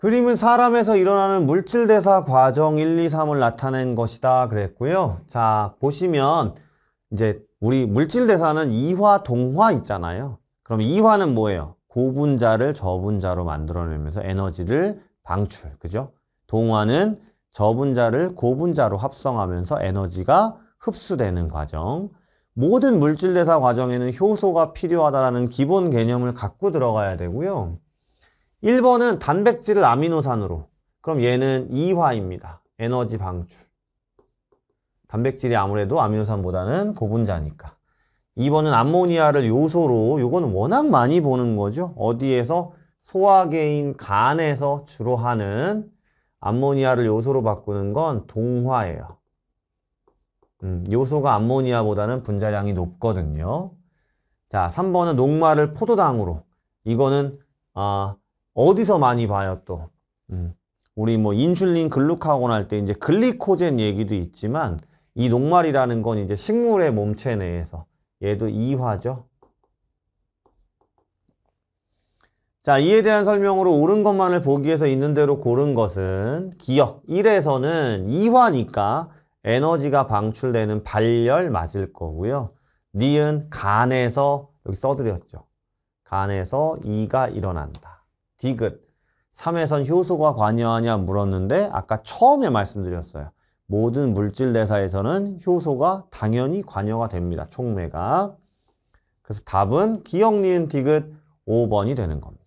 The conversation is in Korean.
그림은 사람에서 일어나는 물질대사 과정 1, 2, 3을 나타낸 것이다 그랬고요. 자, 보시면 이제 우리 물질대사는 이화, 동화 있잖아요. 그럼 이화는 뭐예요? 고분자를 저분자로 만들어내면서 에너지를 방출, 그죠? 동화는 저분자를 고분자로 합성하면서 에너지가 흡수되는 과정. 모든 물질대사 과정에는 효소가 필요하다는 기본 개념을 갖고 들어가야 되고요. 1번은 단백질을 아미노산으로. 그럼 얘는 이화입니다 에너지 방출. 단백질이 아무래도 아미노산보다는 고분자니까. 2번은 암모니아를 요소로, 요거는 워낙 많이 보는 거죠. 어디에서? 소화계인 간에서 주로 하는 암모니아를 요소로 바꾸는 건 동화예요. 음, 요소가 암모니아보다는 분자량이 높거든요. 자, 3번은 녹말을 포도당으로. 이거는 어, 어디서 많이 봐요 또 음. 우리 뭐 인슐린 글루카곤 할 때 이제 글리코젠 얘기도 있지만 이 녹말이라는 건 이제 식물의 몸체 내에서 얘도 이화죠 자 이에 대한 설명으로 옳은 것만을 보기에서 있는 대로 고른 것은 기억 1에서는 이화니까 에너지가 방출되는 발열 맞을 거고요 니은 간에서 여기 써드렸죠 간에서 이가 일어난다 디귿, 3회선 효소가 관여하냐 물었는데 아까 처음에 말씀드렸어요. 모든 물질 대사에서는 효소가 당연히 관여가 됩니다. 총매가. 그래서 답은 기억 니은 디귿 5번이 되는 겁니다.